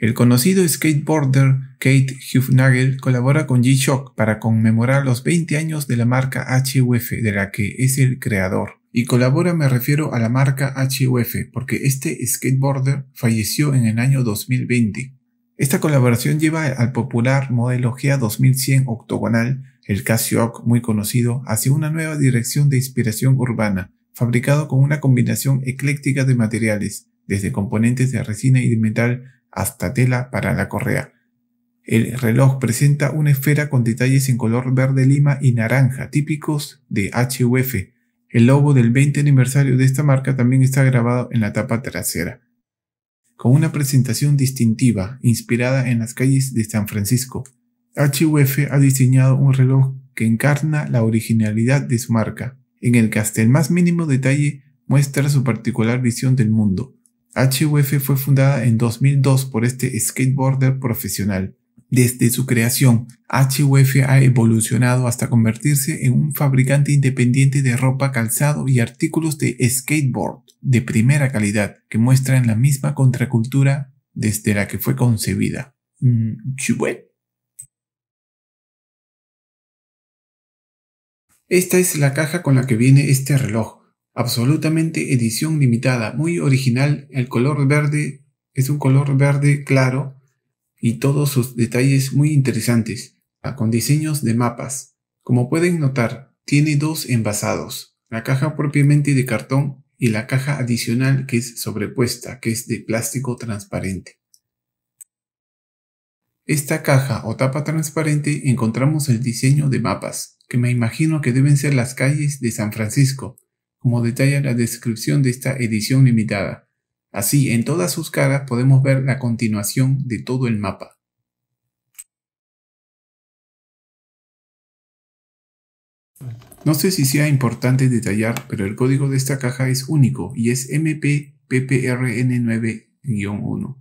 El conocido skateboarder Kate Hufnagel colabora con G-Shock para conmemorar los 20 años de la marca HUF de la que es el creador. Y colabora me refiero a la marca HUF porque este skateboarder falleció en el año 2020. Esta colaboración lleva al popular modelo GA 2100 octogonal, el Casioc muy conocido, hacia una nueva dirección de inspiración urbana, fabricado con una combinación ecléctica de materiales, desde componentes de resina y de metal hasta tela para la correa. El reloj presenta una esfera con detalles en color verde lima y naranja, típicos de HUF. El logo del 20 aniversario de esta marca también está grabado en la tapa trasera. Con una presentación distintiva, inspirada en las calles de San Francisco, HUF ha diseñado un reloj que encarna la originalidad de su marca, en el que hasta el más mínimo detalle muestra su particular visión del mundo. HUF fue fundada en 2002 por este skateboarder profesional. Desde su creación, HUF ha evolucionado hasta convertirse en un fabricante independiente de ropa, calzado y artículos de skateboard de primera calidad que muestran la misma contracultura desde la que fue concebida. Mm, Esta es la caja con la que viene este reloj absolutamente edición limitada, muy original. El color verde es un color verde claro y todos sus detalles muy interesantes, ah, con diseños de mapas. Como pueden notar, tiene dos envasados, la caja propiamente de cartón y la caja adicional que es sobrepuesta, que es de plástico transparente. Esta caja o tapa transparente encontramos el diseño de mapas, que me imagino que deben ser las calles de San Francisco, como detalla la descripción de esta edición limitada. Así, en todas sus caras podemos ver la continuación de todo el mapa. No sé si sea importante detallar, pero el código de esta caja es único y es MPPPRN9-1.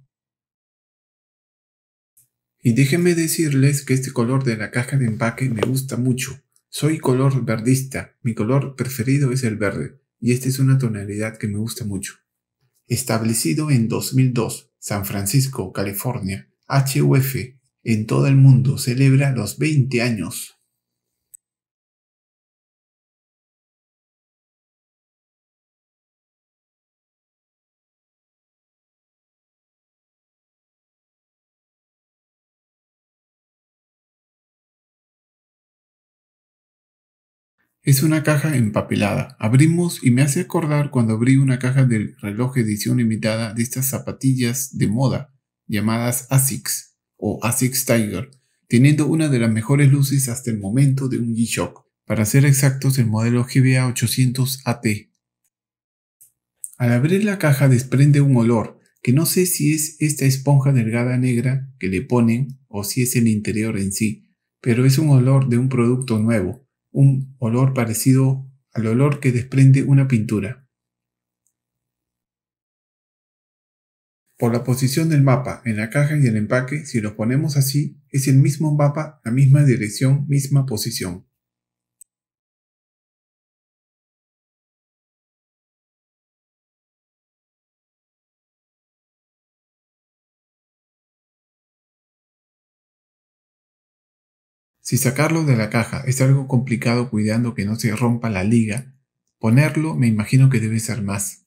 Y déjenme decirles que este color de la caja de empaque me gusta mucho. Soy color verdista, mi color preferido es el verde, y esta es una tonalidad que me gusta mucho. Establecido en 2002, San Francisco, California, HUF, en todo el mundo celebra los 20 años Es una caja empapelada. Abrimos y me hace acordar cuando abrí una caja del reloj edición limitada de estas zapatillas de moda llamadas ASICS o ASICS Tiger, teniendo una de las mejores luces hasta el momento de un G-Shock, para ser exactos el modelo GBA 800 AT. Al abrir la caja desprende un olor, que no sé si es esta esponja delgada negra que le ponen o si es el interior en sí, pero es un olor de un producto nuevo, un olor parecido al olor que desprende una pintura. Por la posición del mapa en la caja y el empaque, si los ponemos así, es el mismo mapa, la misma dirección, misma posición. Si sacarlo de la caja es algo complicado cuidando que no se rompa la liga, ponerlo me imagino que debe ser más.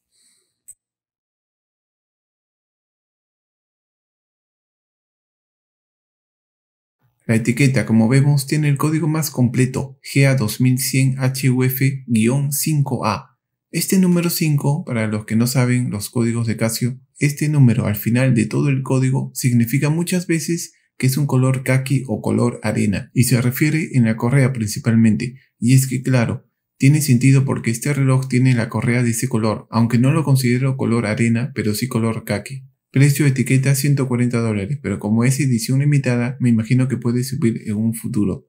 La etiqueta, como vemos, tiene el código más completo, GA2100HUF-5A. Este número 5, para los que no saben los códigos de Casio, este número al final de todo el código significa muchas veces que es un color kaki o color arena, y se refiere en la correa principalmente, y es que claro, tiene sentido porque este reloj tiene la correa de ese color, aunque no lo considero color arena, pero sí color kaki. Precio de etiqueta 140 dólares, pero como es edición limitada, me imagino que puede subir en un futuro.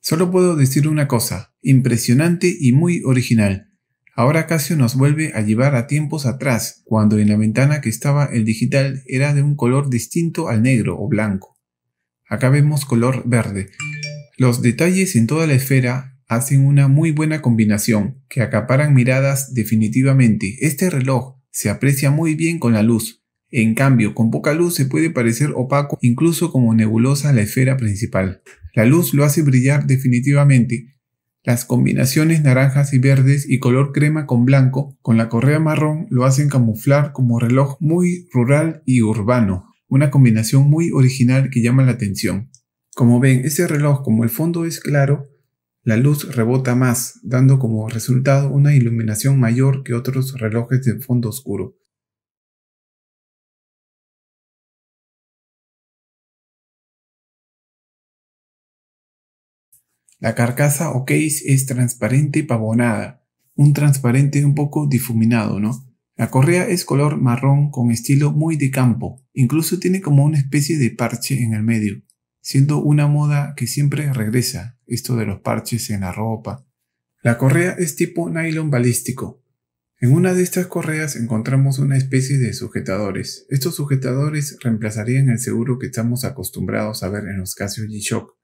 Solo puedo decir una cosa, impresionante y muy original. Ahora Casio nos vuelve a llevar a tiempos atrás, cuando en la ventana que estaba el digital era de un color distinto al negro o blanco. Acá vemos color verde. Los detalles en toda la esfera hacen una muy buena combinación, que acaparan miradas definitivamente. Este reloj se aprecia muy bien con la luz. En cambio, con poca luz se puede parecer opaco, incluso como nebulosa la esfera principal. La luz lo hace brillar definitivamente. Las combinaciones naranjas y verdes y color crema con blanco con la correa marrón lo hacen camuflar como reloj muy rural y urbano una combinación muy original que llama la atención. Como ven, este reloj, como el fondo es claro, la luz rebota más, dando como resultado una iluminación mayor que otros relojes de fondo oscuro. La carcasa o case es transparente y pavonada, un transparente un poco difuminado, ¿no? La correa es color marrón con estilo muy de campo, incluso tiene como una especie de parche en el medio, siendo una moda que siempre regresa, esto de los parches en la ropa. La correa es tipo nylon balístico. En una de estas correas encontramos una especie de sujetadores. Estos sujetadores reemplazarían el seguro que estamos acostumbrados a ver en los Casio G-Shock.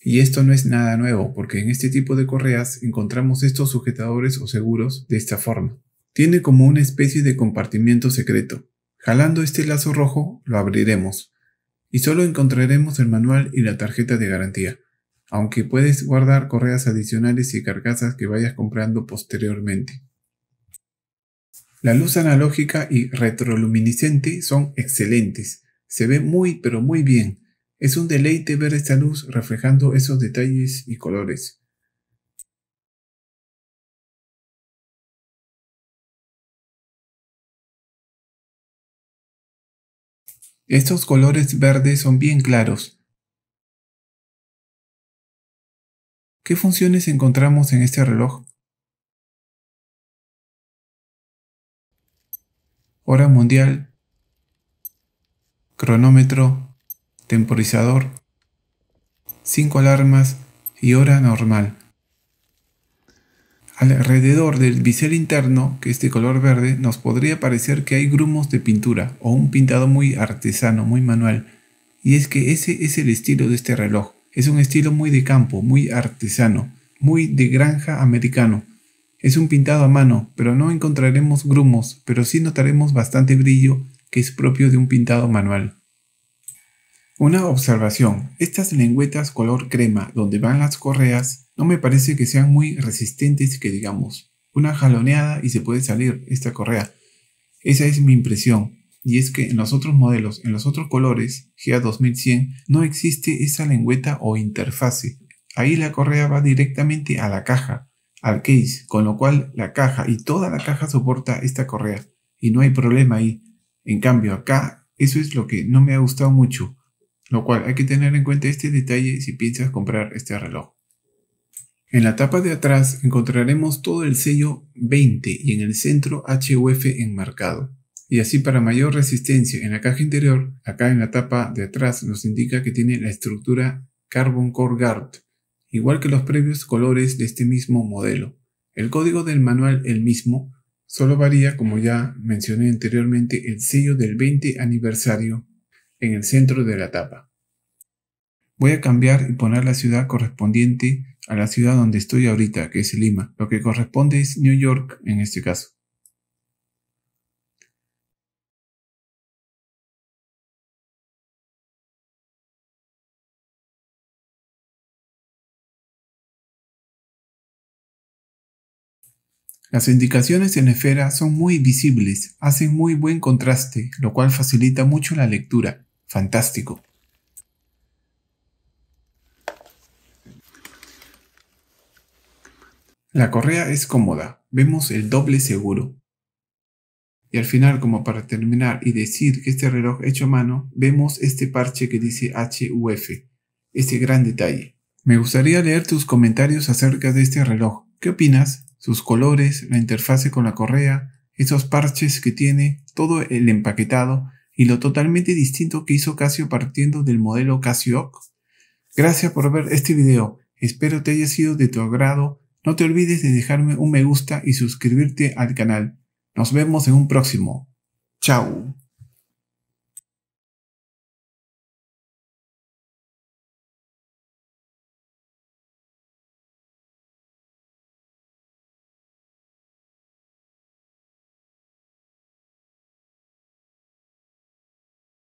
Y esto no es nada nuevo, porque en este tipo de correas encontramos estos sujetadores o seguros de esta forma. Tiene como una especie de compartimiento secreto. Jalando este lazo rojo, lo abriremos. Y solo encontraremos el manual y la tarjeta de garantía, aunque puedes guardar correas adicionales y carcasas que vayas comprando posteriormente. La luz analógica y retroluminiscente son excelentes. Se ve muy pero muy bien. Es un deleite ver esta luz reflejando esos detalles y colores. Estos colores verdes son bien claros. ¿Qué funciones encontramos en este reloj? Hora mundial, cronómetro, temporizador, cinco alarmas y hora normal. Alrededor del bisel interno, que es de color verde, nos podría parecer que hay grumos de pintura o un pintado muy artesano, muy manual. Y es que ese es el estilo de este reloj. Es un estilo muy de campo, muy artesano, muy de granja americano. Es un pintado a mano, pero no encontraremos grumos, pero sí notaremos bastante brillo que es propio de un pintado manual. Una observación, estas lengüetas color crema donde van las correas no me parece que sean muy resistentes que digamos. Una jaloneada y se puede salir esta correa. Esa es mi impresión. Y es que en los otros modelos, en los otros colores, GA2100, no existe esa lengüeta o interfase. Ahí la correa va directamente a la caja, al case, con lo cual la caja y toda la caja soporta esta correa. Y no hay problema ahí. En cambio, acá eso es lo que no me ha gustado mucho. Lo cual hay que tener en cuenta este detalle si piensas comprar este reloj. En la tapa de atrás encontraremos todo el sello 20 y en el centro HUF enmarcado. Y así para mayor resistencia en la caja interior, acá en la tapa de atrás nos indica que tiene la estructura Carbon Core Guard, igual que los previos colores de este mismo modelo. El código del manual el mismo, solo varía, como ya mencioné anteriormente, el sello del 20 aniversario en el centro de la tapa. Voy a cambiar y poner la ciudad correspondiente a la ciudad donde estoy ahorita, que es Lima. Lo que corresponde es New York en este caso. Las indicaciones en esfera son muy visibles, hacen muy buen contraste, lo cual facilita mucho la lectura. Fantástico. La correa es cómoda, vemos el doble seguro. Y al final, como para terminar y decir que este reloj hecho a mano, vemos este parche que dice HUF, este gran detalle. Me gustaría leer tus comentarios acerca de este reloj. ¿Qué opinas? Sus colores, la interfase con la correa, esos parches que tiene, todo el empaquetado y lo totalmente distinto que hizo Casio partiendo del modelo Casio. Gracias por ver este video. Espero te haya sido de tu agrado no te olvides de dejarme un me gusta y suscribirte al canal. Nos vemos en un próximo. Chao.